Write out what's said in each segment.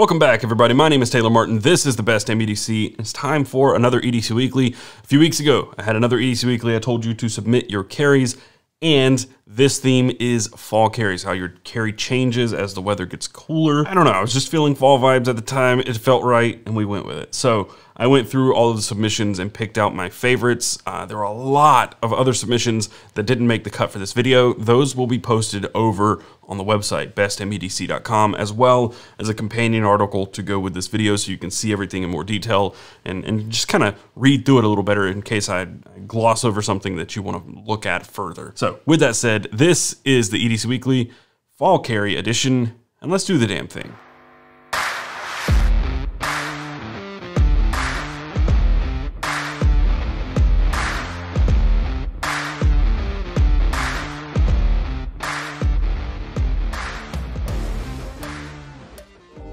Welcome back, everybody. My name is Taylor Martin. This is the Best Damn It's time for another EDC Weekly. A few weeks ago, I had another EDC Weekly. I told you to submit your carries and this theme is fall carries, how your carry changes as the weather gets cooler. I don't know, I was just feeling fall vibes at the time. It felt right and we went with it. So I went through all of the submissions and picked out my favorites. Uh, there were a lot of other submissions that didn't make the cut for this video. Those will be posted over on the website, bestmedc.com, as well as a companion article to go with this video so you can see everything in more detail and, and just kind of read through it a little better in case I gloss over something that you want to look at further. So with that said, said, this is the EDC Weekly Fall Carry Edition, and let's do the damn thing.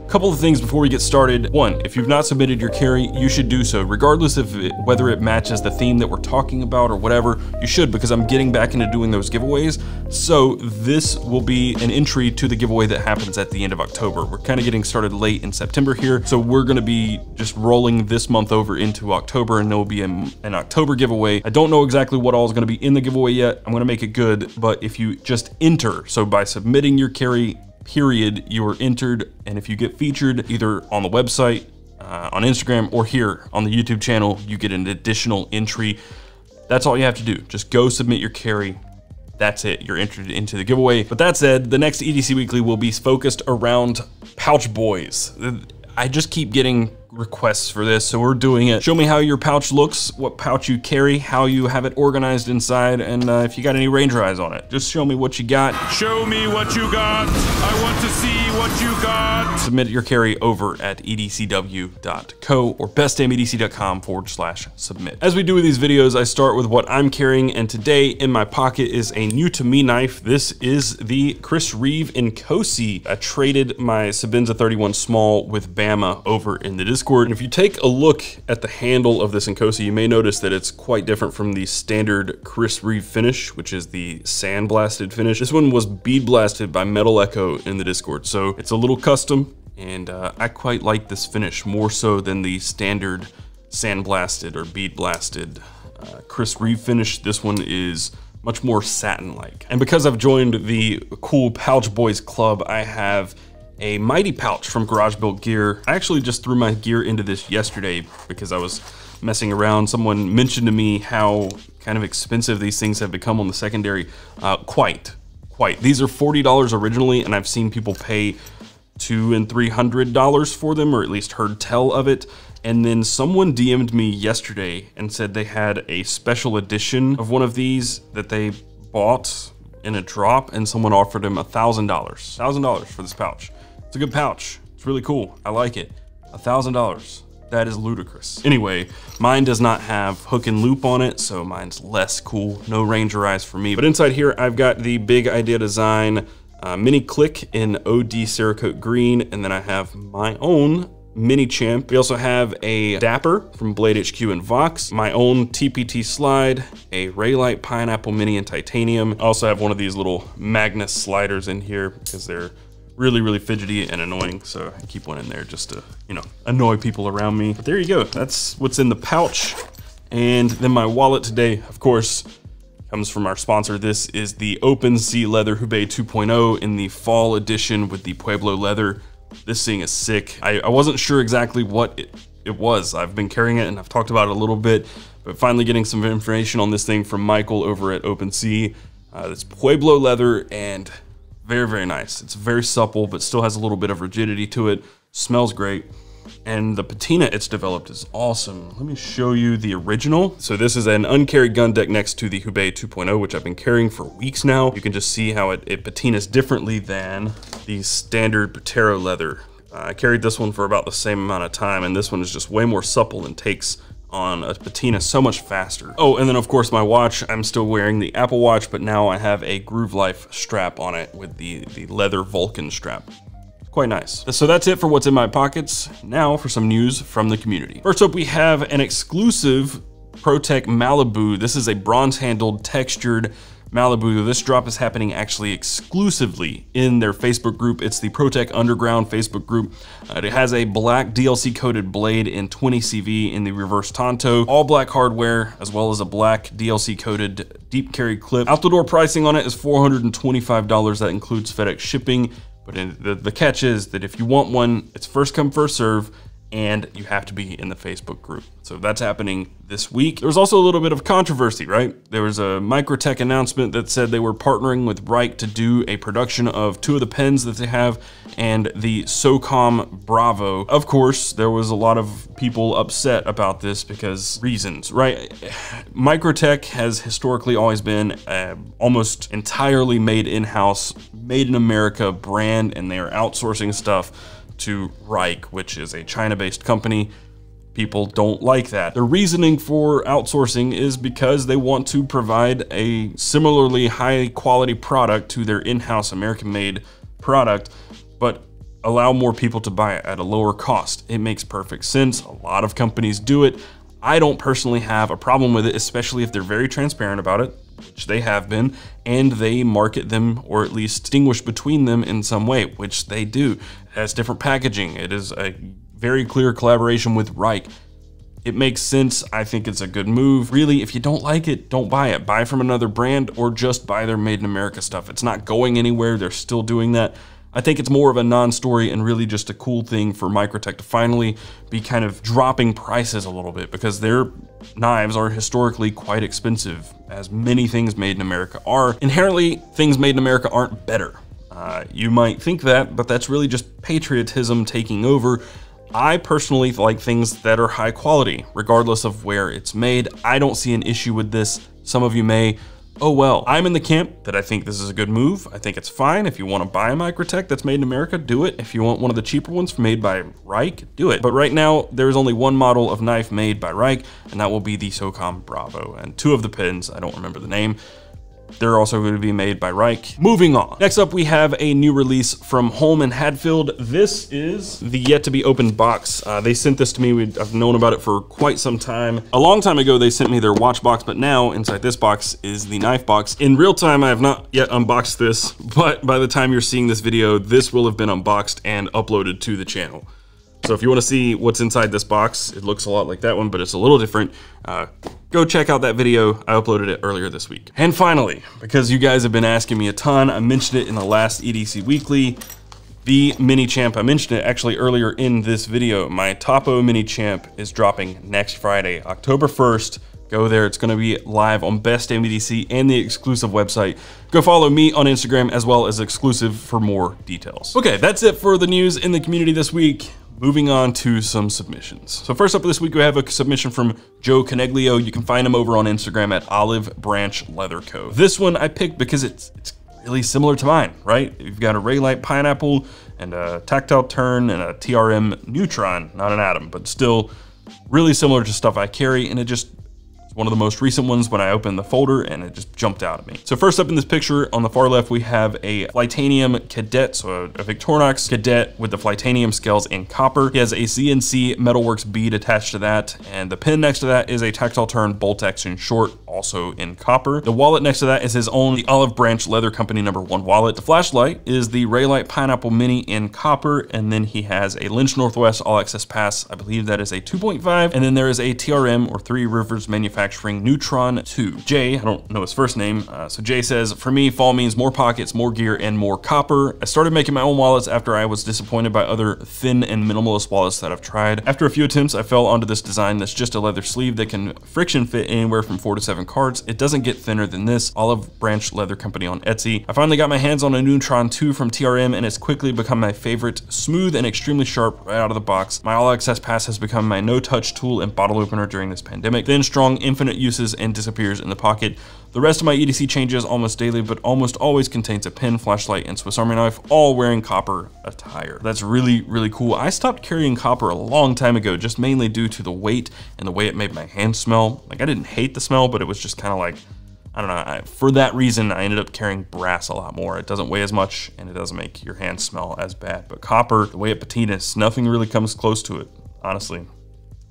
Couple of things before we get started. One, if you've not submitted your carry, you should do so, regardless of it, whether it matches the theme that we're talking about or whatever, you should because I'm getting back into doing those giveaways. So this will be an entry to the giveaway that happens at the end of October. We're kind of getting started late in September here. So we're gonna be just rolling this month over into October and there will be an, an October giveaway. I don't know exactly what all is gonna be in the giveaway yet. I'm gonna make it good, but if you just enter, so by submitting your carry period, you are entered. And if you get featured either on the website, uh, on Instagram, or here on the YouTube channel, you get an additional entry. That's all you have to do. Just go submit your carry. That's it. You're entered into the giveaway. But that said, the next EDC Weekly will be focused around pouch boys. I just keep getting requests for this. So we're doing it. Show me how your pouch looks, what pouch you carry, how you have it organized inside, and uh, if you got any ranger eyes on it. Just show me what you got. Show me what you got. I want to see what you got. Submit your carry over at edcw.co or bestdamnedc.com forward slash submit. As we do with these videos, I start with what I'm carrying, and today in my pocket is a new to me knife. This is the Chris Reeve Nkosi. I traded my Sabenza 31 small with Bama over in the Discord. And if you take a look at the handle of this Nkosi, you may notice that it's quite different from the standard Chris Reeve finish, which is the sandblasted finish. This one was bead blasted by Metal Echo in the Discord. So it's a little custom and uh, I quite like this finish more so than the standard sandblasted or bead blasted uh, crisp refinish. This one is much more satin-like. And because I've joined the cool Pouch Boys Club, I have a mighty pouch from Garage Built Gear. I actually just threw my gear into this yesterday because I was messing around. Someone mentioned to me how kind of expensive these things have become on the secondary. Uh, quite quite. These are $40 originally, and I've seen people pay two and three hundred dollars for them, or at least heard tell of it. And then someone DM'd me yesterday and said they had a special edition of one of these that they bought in a drop, and someone offered him a thousand dollars. Thousand dollars for this pouch. It's a good pouch. It's really cool. I like it. A thousand dollars. That is ludicrous. Anyway, mine does not have hook and loop on it, so mine's less cool. No Ranger Eyes for me. But inside here, I've got the Big Idea Design uh, Mini Click in OD Cerakote Green, and then I have my own Mini Champ. We also have a Dapper from Blade HQ and Vox, my own TPT Slide, a Raylight Pineapple Mini in Titanium. I also have one of these little Magnus sliders in here because they're really, really fidgety and annoying. So I keep one in there just to, you know, annoy people around me. But there you go. That's what's in the pouch. And then my wallet today, of course, comes from our sponsor. This is the Open Sea Leather Hubei 2.0 in the fall edition with the Pueblo leather. This thing is sick. I, I wasn't sure exactly what it, it was. I've been carrying it and I've talked about it a little bit, but finally getting some information on this thing from Michael over at Open Uh, it's Pueblo leather and very, very nice. It's very supple, but still has a little bit of rigidity to it. Smells great. And the patina it's developed is awesome. Let me show you the original. So this is an uncarried gun deck next to the Hubei 2.0, which I've been carrying for weeks now. You can just see how it, it patinas differently than the standard Patero leather. Uh, I carried this one for about the same amount of time, and this one is just way more supple and takes on a patina so much faster. Oh, and then of course my watch, I'm still wearing the Apple Watch, but now I have a Groove Life strap on it with the, the leather Vulcan strap quite nice. So that's it for what's in my pockets. Now for some news from the community. First up, we have an exclusive ProTech Malibu. This is a bronze handled textured Malibu. This drop is happening actually exclusively in their Facebook group. It's the ProTech Underground Facebook group. Uh, it has a black DLC coated blade in 20CV in the reverse Tonto, all black hardware, as well as a black DLC coated deep carry clip. Out the door pricing on it is $425. That includes FedEx shipping. But the, the catch is that if you want one, it's first come, first serve and you have to be in the Facebook group. So that's happening this week. There was also a little bit of controversy, right? There was a Microtech announcement that said they were partnering with Reich to do a production of two of the pens that they have and the SOCOM Bravo. Of course, there was a lot of people upset about this because reasons, right? Microtech has historically always been uh, almost entirely made in-house, made in America brand, and they are outsourcing stuff to Reich, which is a China based company. People don't like that. The reasoning for outsourcing is because they want to provide a similarly high quality product to their in house American made product, but allow more people to buy it at a lower cost. It makes perfect sense. A lot of companies do it. I don't personally have a problem with it, especially if they're very transparent about it, which they have been, and they market them or at least distinguish between them in some way, which they do has different packaging. It is a very clear collaboration with Reich. It makes sense. I think it's a good move. Really, if you don't like it, don't buy it. Buy from another brand or just buy their Made in America stuff. It's not going anywhere. They're still doing that. I think it's more of a non-story and really just a cool thing for Microtech to finally be kind of dropping prices a little bit because their knives are historically quite expensive as many things made in America are. Inherently, things made in America aren't better. Uh, you might think that, but that's really just patriotism taking over. I personally like things that are high quality, regardless of where it's made. I don't see an issue with this. Some of you may, oh well. I'm in the camp that I think this is a good move. I think it's fine. If you want to buy a Microtech that's made in America, do it. If you want one of the cheaper ones made by Reich, do it. But right now, there is only one model of knife made by Reich, and that will be the SOCOM Bravo. And two of the pins, I don't remember the name, they're also going to be made by Reich. Moving on. Next up, we have a new release from Holman Hadfield. This is the yet to be opened box. Uh, they sent this to me. We'd, I've known about it for quite some time. A long time ago, they sent me their watch box, but now inside this box is the knife box. In real time, I have not yet unboxed this, but by the time you're seeing this video, this will have been unboxed and uploaded to the channel. So if you want to see what's inside this box, it looks a lot like that one, but it's a little different. Uh, go check out that video. I uploaded it earlier this week. And finally, because you guys have been asking me a ton, I mentioned it in the last EDC Weekly, the Mini Champ, I mentioned it actually earlier in this video. My Topo Mini Champ is dropping next Friday, October 1st, Go there. It's going to be live on Best Damn and the exclusive website. Go follow me on Instagram as well as exclusive for more details. Okay, that's it for the news in the community this week. Moving on to some submissions. So first up this week, we have a submission from Joe Coneglio. You can find him over on Instagram at Olive Branch Leather Co. This one I picked because it's, it's really similar to mine, right? You've got a Raylight pineapple and a tactile turn and a TRM neutron, not an atom, but still really similar to stuff I carry. And it just one of the most recent ones when I opened the folder and it just jumped out at me. So first up in this picture on the far left, we have a Flytanium Cadet, so a Victorinox Cadet with the Flytanium scales in copper. He has a CNC Metalworks bead attached to that. And the pin next to that is a Tactile Turn Bolt Action Short, also in copper. The wallet next to that is his own, the Olive Branch Leather Company number one wallet. The flashlight is the Raylight Pineapple Mini in copper. And then he has a Lynch Northwest All Access Pass. I believe that is a 2.5. And then there is a TRM or Three Rivers Manufacturing manufacturing Neutron2. Jay, I don't know his first name, uh, so Jay says, for me, fall means more pockets, more gear, and more copper. I started making my own wallets after I was disappointed by other thin and minimalist wallets that I've tried. After a few attempts, I fell onto this design that's just a leather sleeve that can friction fit anywhere from four to seven cards. It doesn't get thinner than this. Olive Branch Leather Company on Etsy. I finally got my hands on a Neutron 2 from TRM and it's quickly become my favorite. Smooth and extremely sharp right out of the box. My All Access Pass has become my no-touch tool and bottle opener during this pandemic. Thin, strong, infinite uses and disappears in the pocket. The rest of my EDC changes almost daily, but almost always contains a pen, flashlight, and Swiss Army knife, all wearing copper attire. That's really, really cool. I stopped carrying copper a long time ago, just mainly due to the weight and the way it made my hands smell. Like I didn't hate the smell, but it was just kind of like, I don't know, I, for that reason, I ended up carrying brass a lot more. It doesn't weigh as much and it doesn't make your hands smell as bad. But copper, the way it patinas, nothing really comes close to it, honestly.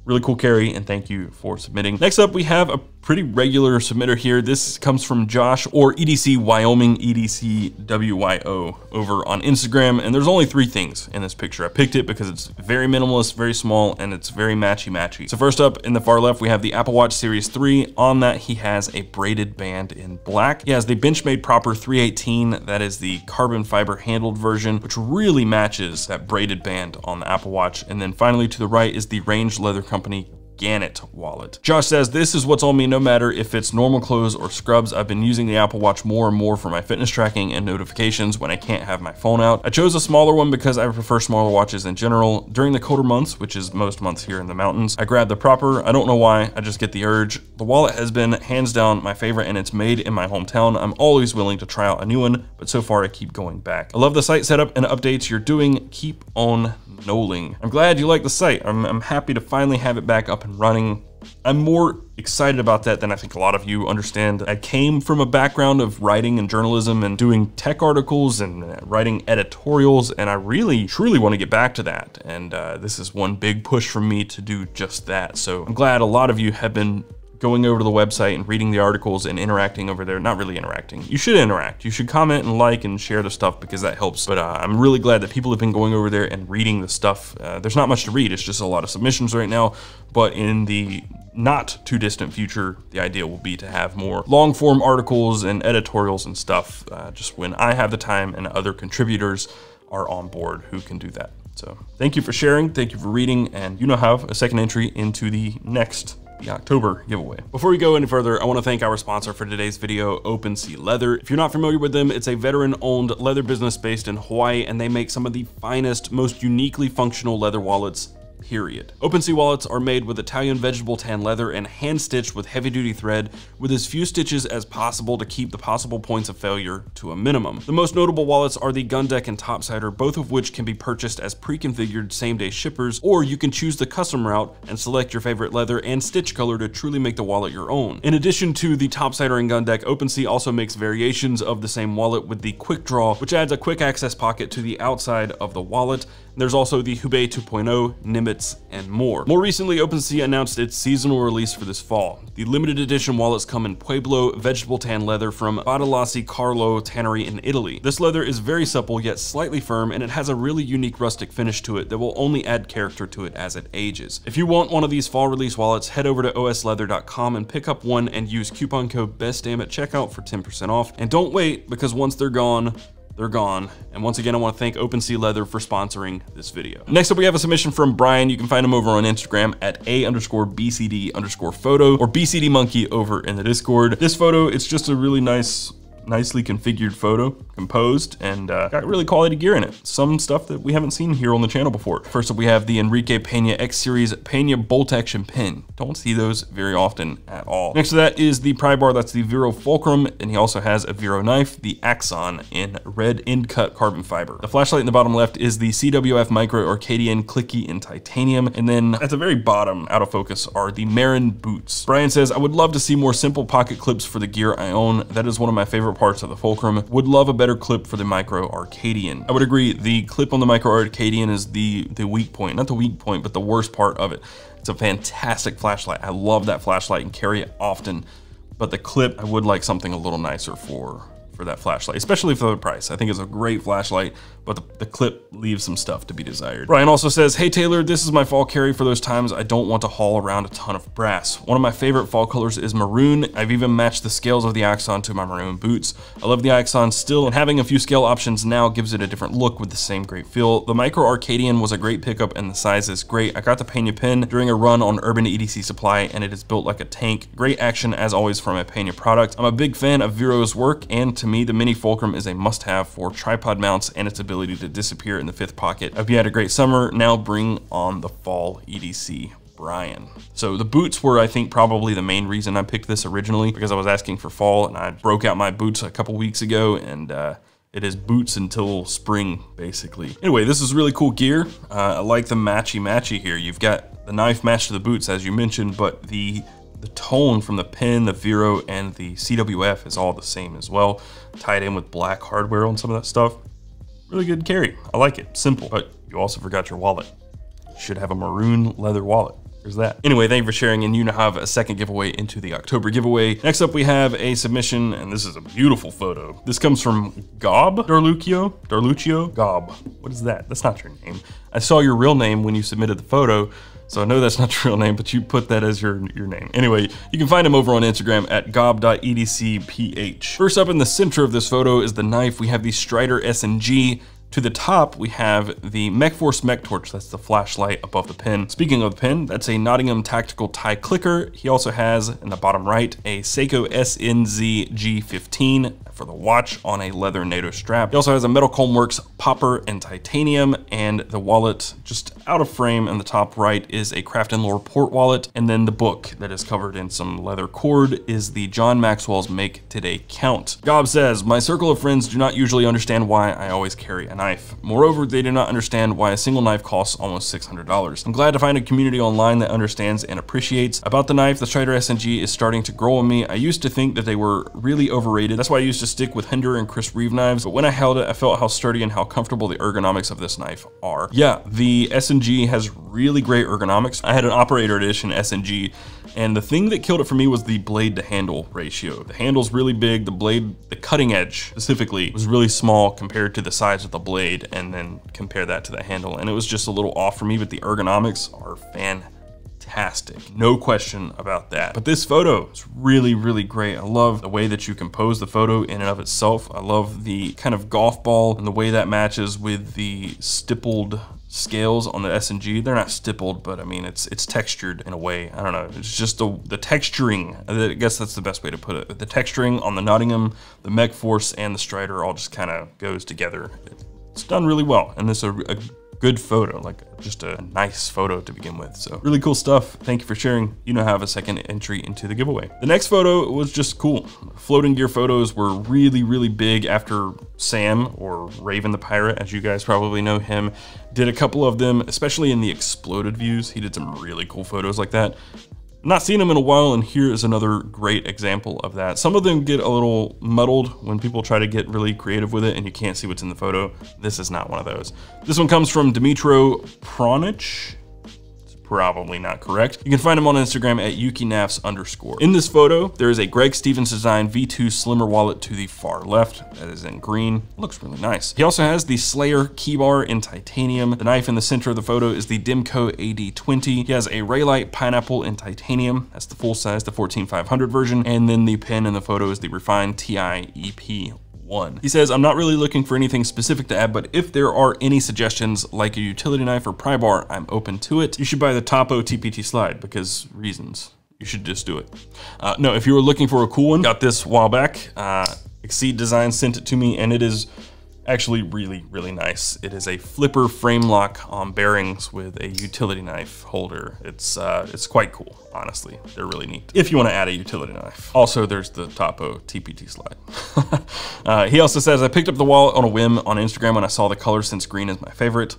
Really cool carry, and thank you for submitting. Next up, we have a pretty regular submitter here. This comes from Josh or EDC Wyoming EDC WYO over on Instagram. And there's only three things in this picture. I picked it because it's very minimalist, very small, and it's very matchy matchy. So first up in the far left, we have the Apple Watch Series 3. On that, he has a braided band in black. He has the Benchmade Proper 318. That is the carbon fiber handled version, which really matches that braided band on the Apple Watch. And then finally to the right is the Range Leather Company Gannett wallet. Josh says, this is what's on me no matter if it's normal clothes or scrubs. I've been using the Apple Watch more and more for my fitness tracking and notifications when I can't have my phone out. I chose a smaller one because I prefer smaller watches in general. During the colder months, which is most months here in the mountains, I grab the proper. I don't know why, I just get the urge. The wallet has been hands down my favorite and it's made in my hometown. I'm always willing to try out a new one, but so far I keep going back. I love the site setup and updates you're doing. Keep on noling. I'm glad you like the site. I'm, I'm happy to finally have it back up and running. I'm more excited about that than I think a lot of you understand. I came from a background of writing and journalism and doing tech articles and uh, writing editorials, and I really, truly want to get back to that. And uh, this is one big push for me to do just that. So I'm glad a lot of you have been going over to the website and reading the articles and interacting over there. Not really interacting. You should interact. You should comment and like and share the stuff because that helps. But uh, I'm really glad that people have been going over there and reading the stuff. Uh, there's not much to read. It's just a lot of submissions right now. But in the not too distant future, the idea will be to have more long form articles and editorials and stuff uh, just when I have the time and other contributors are on board who can do that. So thank you for sharing. Thank you for reading. And you now have a second entry into the next the October giveaway. Before we go any further, I wanna thank our sponsor for today's video, OpenSea Leather. If you're not familiar with them, it's a veteran-owned leather business based in Hawaii, and they make some of the finest, most uniquely functional leather wallets period. OpenSea wallets are made with Italian vegetable tan leather and hand stitched with heavy duty thread with as few stitches as possible to keep the possible points of failure to a minimum. The most notable wallets are the Gun Deck and Topsider, both of which can be purchased as pre-configured same day shippers, or you can choose the custom route and select your favorite leather and stitch color to truly make the wallet your own. In addition to the Topsider and Gun Deck, OpenSea also makes variations of the same wallet with the Quick Draw, which adds a quick access pocket to the outside of the wallet. There's also the Hubei 2.0, Nim limits, and more. More recently, OpenSea announced its seasonal release for this fall. The limited edition wallets come in Pueblo vegetable tan leather from Badalassi Carlo Tannery in Italy. This leather is very supple yet slightly firm, and it has a really unique rustic finish to it that will only add character to it as it ages. If you want one of these fall release wallets, head over to osleather.com and pick up one and use coupon code BESTDAM at checkout for 10% off. And don't wait, because once they're gone, they're gone. And once again, I wanna thank OpenSea Leather for sponsoring this video. Next up, we have a submission from Brian. You can find him over on Instagram at a underscore BCD underscore photo or BCD monkey over in the Discord. This photo, it's just a really nice nicely configured photo, composed, and uh, got really quality gear in it. Some stuff that we haven't seen here on the channel before. First up, we have the Enrique Pena X Series Pena Bolt Action Pin. Don't see those very often at all. Next to that is the pry bar, that's the Vero Fulcrum, and he also has a Vero knife, the Axon in red end cut carbon fiber. The flashlight in the bottom left is the CWF Micro Arcadian Clicky in titanium, and then at the very bottom, out of focus, are the Marin boots. Brian says, I would love to see more simple pocket clips for the gear I own. That is one of my favorite parts of the Fulcrum. Would love a better clip for the Micro Arcadian. I would agree, the clip on the Micro Arcadian is the, the weak point, not the weak point, but the worst part of it. It's a fantastic flashlight. I love that flashlight and carry it often, but the clip, I would like something a little nicer for for that flashlight, especially for the price. I think it's a great flashlight but the, the, clip leaves some stuff to be desired. Ryan also says, hey Taylor, this is my fall carry for those times I don't want to haul around a ton of brass. One of my favorite fall colors is maroon. I've even matched the scales of the Axon to my maroon boots. I love the Axon still and having a few scale options now gives it a different look with the same great feel. The Micro Arcadian was a great pickup and the size is great. I got the Pena pin during a run on Urban EDC Supply and it is built like a tank. Great action as always from a Pena product. I'm a big fan of Viro's work and to me the Mini Fulcrum is a must have for tripod mounts and it's ability ability to disappear in the fifth pocket. Hope you had a great summer. Now bring on the fall EDC. Brian. So the boots were, I think, probably the main reason I picked this originally because I was asking for fall and I broke out my boots a couple weeks ago and uh, it is boots until spring, basically. Anyway, this is really cool gear. Uh, I like the matchy-matchy here. You've got the knife matched to the boots, as you mentioned, but the the tone from the pen, the Vero, and the CWF is all the same as well, tied in with black hardware on some of that stuff. Really good carry. I like it. Simple. But you also forgot your wallet. You should have a maroon leather wallet. There's that. Anyway, thank you for sharing, and you now have a second giveaway into the October giveaway. Next up, we have a submission, and this is a beautiful photo. This comes from Gob Darluccio? Darluccio? Gob. What is that? That's not your name. I saw your real name when you submitted the photo, so I know that's not your real name, but you put that as your, your name. Anyway, you can find him over on Instagram at gob.edcph. First up in the center of this photo is the knife. We have the Strider SNG. To the top, we have the MechForce Mech Torch. That's the flashlight above the pin. Speaking of the pin, that's a Nottingham Tactical Tie Clicker. He also has, in the bottom right, a Seiko SNZ G15 for the watch on a leather NATO strap. He also has a Metal Works popper and titanium, and the wallet just out of frame in the top right is a Craft and Lore port wallet, and then the book that is covered in some leather cord is the John Maxwell's Make Today Count. Gob says, my circle of friends do not usually understand why I always carry an knife. Moreover, they do not understand why a single knife costs almost $600. I'm glad to find a community online that understands and appreciates. About the knife, the Strider SNG is starting to grow on me. I used to think that they were really overrated. That's why I used to stick with Hinder and Chris Reeve knives, but when I held it, I felt how sturdy and how comfortable the ergonomics of this knife are. Yeah, the SNG has really great ergonomics. I had an operator edition SNG and the thing that killed it for me was the blade to handle ratio. The handle's really big, the blade, the cutting edge specifically was really small compared to the size of the blade and then compare that to the handle. And it was just a little off for me, but the ergonomics are fantastic fantastic. No question about that. But this photo is really, really great. I love the way that you compose the photo in and of itself. I love the kind of golf ball and the way that matches with the stippled scales on the S&G. They're not stippled, but I mean, it's it's textured in a way. I don't know. It's just the, the texturing. I guess that's the best way to put it. The texturing on the Nottingham, the Meg Force, and the Strider all just kind of goes together. It's done really well, and this a, a good photo, like just a nice photo to begin with. So really cool stuff. Thank you for sharing. You now have a second entry into the giveaway. The next photo was just cool. Floating gear photos were really, really big after Sam or Raven the Pirate, as you guys probably know him, did a couple of them, especially in the exploded views. He did some really cool photos like that not seen them in a while, and here is another great example of that. Some of them get a little muddled when people try to get really creative with it and you can't see what's in the photo. This is not one of those. This one comes from Dimitro Pronich probably not correct. You can find him on Instagram at yukinafs underscore. In this photo, there is a Greg Stevens design V2 slimmer wallet to the far left. That is in green. Looks really nice. He also has the Slayer keybar in titanium. The knife in the center of the photo is the Dimco AD20. He has a Raylight pineapple in titanium. That's the full size, the 14500 version. And then the pen in the photo is the Refined TI EP one. He says, I'm not really looking for anything specific to add, but if there are any suggestions like a utility knife or pry bar, I'm open to it. You should buy the Topo TPT slide because reasons. You should just do it. Uh, no, if you were looking for a cool one, got this while back. Uh, Exceed Design sent it to me and it is actually really, really nice. It is a flipper frame lock on bearings with a utility knife holder. It's uh, it's quite cool, honestly. They're really neat. If you want to add a utility knife. Also, there's the Topo TPT slide. uh, he also says, I picked up the wallet on a whim on Instagram when I saw the color since green is my favorite.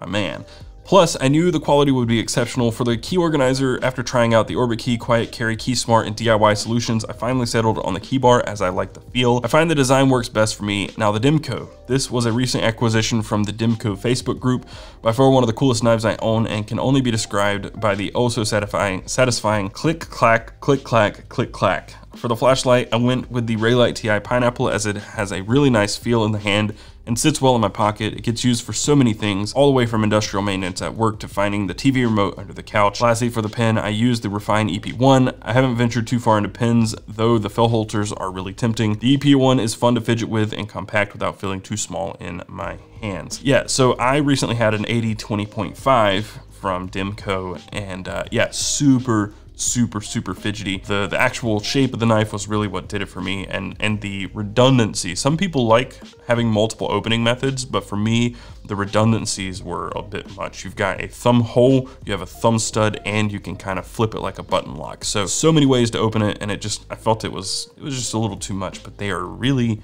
My man. Plus, I knew the quality would be exceptional for the key organizer. After trying out the Orbit Key, Quiet Carry, Key Smart, and DIY solutions, I finally settled on the key bar as I like the feel. I find the design works best for me. Now the Dimco. This was a recent acquisition from the Dimco Facebook group, by far one of the coolest knives I own and can only be described by the oh so satisfying, satisfying click, clack, click, clack, click, clack. For the flashlight, I went with the Raylight TI Pineapple as it has a really nice feel in the hand and sits well in my pocket. It gets used for so many things, all the way from industrial maintenance at work to finding the TV remote under the couch. Lastly, for the pen, I use the Refine EP1. I haven't ventured too far into pens, though the fell are really tempting. The EP1 is fun to fidget with and compact without feeling too small in my hands. Yeah, so I recently had an 80 20.5 from Dimco and uh, yeah, super, super, super fidgety. The, the actual shape of the knife was really what did it for me and, and the redundancy. Some people like having multiple opening methods, but for me, the redundancies were a bit much. You've got a thumb hole, you have a thumb stud, and you can kind of flip it like a button lock. So, so many ways to open it, and it just, I felt it was, it was just a little too much, but they are really,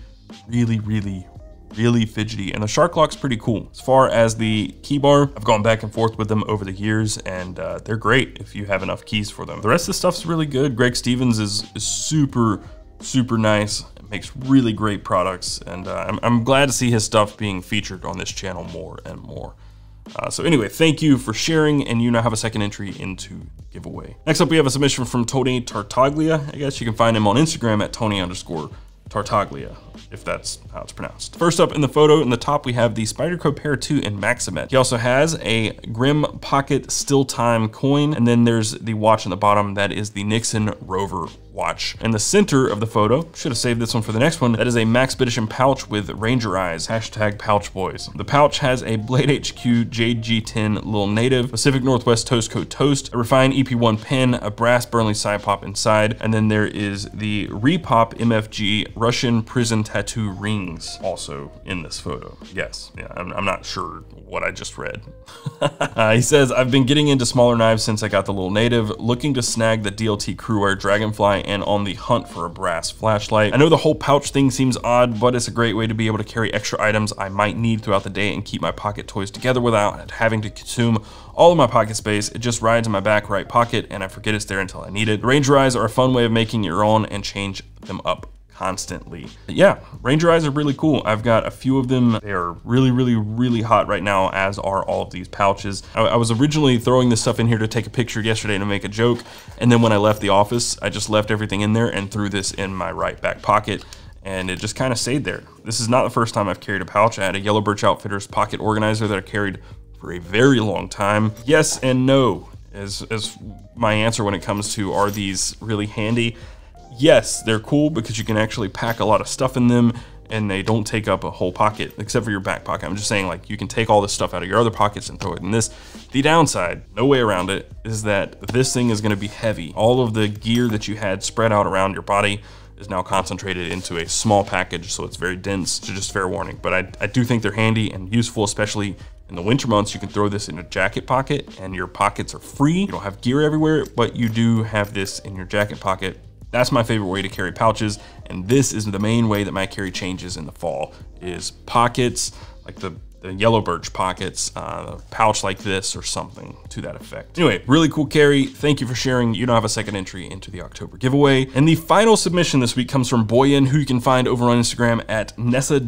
really, really, really fidgety and the Shark Lock's pretty cool. As far as the key bar, I've gone back and forth with them over the years and uh, they're great if you have enough keys for them. The rest of the stuff's really good. Greg Stevens is, is super, super nice makes really great products and uh, I'm, I'm, glad to see his stuff being featured on this channel more and more. Uh, so anyway, thank you for sharing and you now have a second entry into giveaway. Next up, we have a submission from Tony Tartaglia. I guess you can find him on Instagram at Tony underscore Tartaglia, if that's how it's pronounced. First up in the photo in the top, we have the Spyderco Pair 2 in Maximet. He also has a Grim Pocket Still Time coin, and then there's the watch on the bottom that is the Nixon Rover watch. And the center of the photo, should have saved this one for the next one, that is a Max Maxpedition pouch with Ranger Eyes, hashtag pouch boys. The pouch has a Blade HQ JG10 Little Native, Pacific Northwest Toast Coat Toast, a refined EP1 pin, a brass Burnley side pop inside, and then there is the Repop MFG Russian prison tattoo rings also in this photo. Yes, yeah, I'm, I'm not sure what I just read. uh, he says, I've been getting into smaller knives since I got the Little Native, looking to snag the DLT Crewware Dragonfly and on the hunt for a brass flashlight. I know the whole pouch thing seems odd, but it's a great way to be able to carry extra items I might need throughout the day and keep my pocket toys together without having to consume all of my pocket space. It just rides in my back right pocket and I forget it's there until I need it. The Ranger Eyes are a fun way of making your own and change them up constantly. But yeah, Ranger Eyes are really cool. I've got a few of them. They are really, really, really hot right now, as are all of these pouches. I, I was originally throwing this stuff in here to take a picture yesterday to make a joke. And then when I left the office, I just left everything in there and threw this in my right back pocket and it just kind of stayed there. This is not the first time I've carried a pouch. I had a Yellow Birch Outfitters pocket organizer that I carried for a very long time. Yes and no is, is my answer when it comes to are these really handy? yes, they're cool because you can actually pack a lot of stuff in them and they don't take up a whole pocket except for your back pocket. I'm just saying like you can take all this stuff out of your other pockets and throw it in this. The downside, no way around it, is that this thing is gonna be heavy. All of the gear that you had spread out around your body is now concentrated into a small package, so it's very dense, so just fair warning. But I, I do think they're handy and useful, especially in the winter months, you can throw this in your jacket pocket and your pockets are free. You don't have gear everywhere, but you do have this in your jacket pocket that's my favorite way to carry pouches. And this is the main way that my carry changes in the fall is pockets, like the the yellow birch pockets, uh, a pouch like this or something to that effect. Anyway, really cool carry. Thank you for sharing. You don't have a second entry into the October giveaway. And the final submission this week comes from Boyan, who you can find over on Instagram at Nessa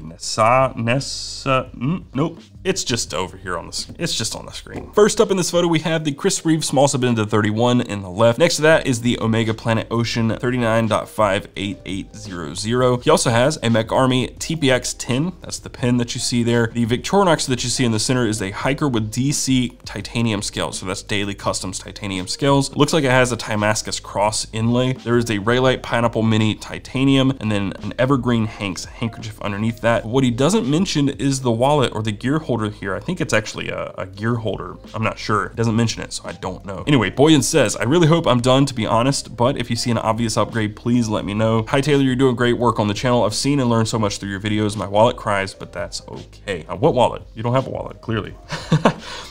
Nessa, Nessa, mm, nope. It's just over here on the, it's just on the screen. First up in this photo, we have the Chris Reeve small sub into 31 in the left. Next to that is the Omega Planet Ocean 39.58800. He also has a Mech Army TPX 10. That's the pin that you see there. The Victorinox that you see in the center is a hiker with DC titanium scales. So that's Daily Customs titanium scales. Looks like it has a Timascus cross inlay. There is a Raylight Pineapple Mini titanium and then an Evergreen Hanks handkerchief underneath that. What he doesn't mention is the wallet or the gear holder here. I think it's actually a, a gear holder. I'm not sure. It doesn't mention it, so I don't know. Anyway, Boyan says, I really hope I'm done to be honest, but if you see an obvious upgrade, please let me know. Hi Taylor, you're doing great work on the channel. I've seen and learned so much through your videos. My wallet cries, but but that's okay. Uh, what wallet? You don't have a wallet, clearly.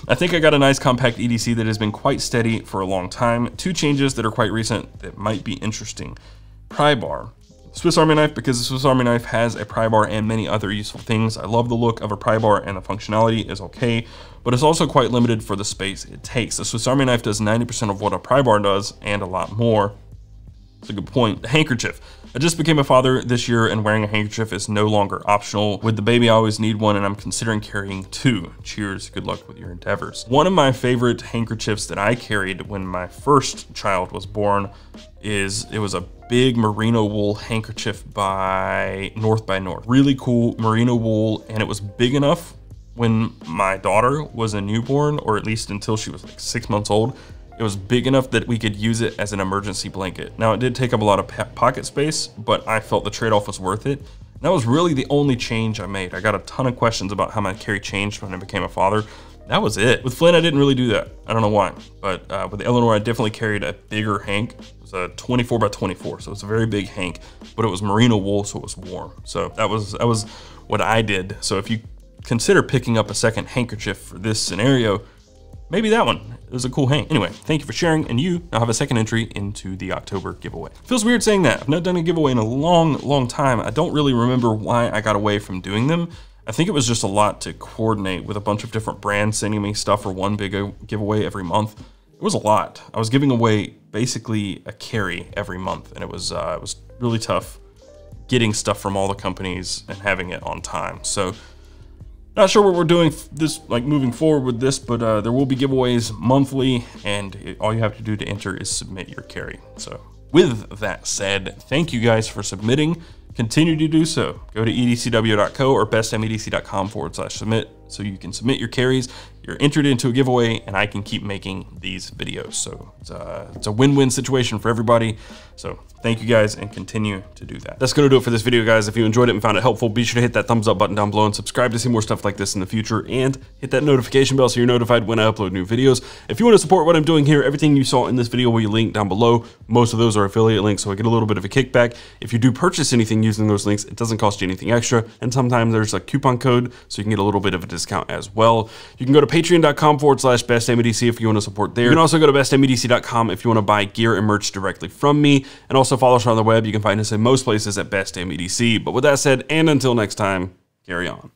I think I got a nice compact EDC that has been quite steady for a long time. Two changes that are quite recent that might be interesting. Pry bar. Swiss Army knife because the Swiss Army knife has a pry bar and many other useful things. I love the look of a pry bar and the functionality is okay, but it's also quite limited for the space it takes. The Swiss Army knife does 90% of what a pry bar does and a lot more. It's a good point. Handkerchief. I just became a father this year and wearing a handkerchief is no longer optional. With the baby, I always need one and I'm considering carrying two. Cheers, good luck with your endeavors. One of my favorite handkerchiefs that I carried when my first child was born is, it was a big merino wool handkerchief by North by North. Really cool merino wool and it was big enough when my daughter was a newborn or at least until she was like six months old it was big enough that we could use it as an emergency blanket. Now it did take up a lot of pocket space, but I felt the trade-off was worth it. And that was really the only change I made. I got a ton of questions about how my carry changed when I became a father. That was it. With Flynn, I didn't really do that. I don't know why, but uh, with Eleanor, I definitely carried a bigger hank. It was a 24 by 24, so it's a very big hank, but it was merino wool, so it was warm. So that was that was what I did. So if you consider picking up a second handkerchief for this scenario, maybe that one it was a cool hang. Anyway, thank you for sharing, and you now have a second entry into the October giveaway. Feels weird saying that. I've not done a giveaway in a long, long time. I don't really remember why I got away from doing them. I think it was just a lot to coordinate with a bunch of different brands sending me stuff for one big uh, giveaway every month. It was a lot. I was giving away basically a carry every month, and it was uh, it was really tough getting stuff from all the companies and having it on time. So not sure what we're doing this, like moving forward with this, but uh, there will be giveaways monthly, and it, all you have to do to enter is submit your carry. So with that said, thank you guys for submitting. Continue to do so. Go to edcw.co or bestmedc.com forward slash submit. So you can submit your carries, you're entered into a giveaway, and I can keep making these videos. So it's a, it's a win-win situation for everybody. So thank you guys and continue to do that. That's gonna do it for this video, guys. If you enjoyed it and found it helpful, be sure to hit that thumbs up button down below and subscribe to see more stuff like this in the future and hit that notification bell so you're notified when I upload new videos. If you wanna support what I'm doing here, everything you saw in this video will be linked down below. Most of those are affiliate links, so I get a little bit of a kickback. If you do purchase anything using those links, it doesn't cost you anything extra. And sometimes there's a coupon code, so you can get a little bit of a discount as well. You can go to patreon.com forward slash bestmedc if you want to support there. You can also go to bestmedc.com if you want to buy gear and merch directly from me. And also follow us on the web. You can find us in most places at bestmedc. But with that said, and until next time, carry on.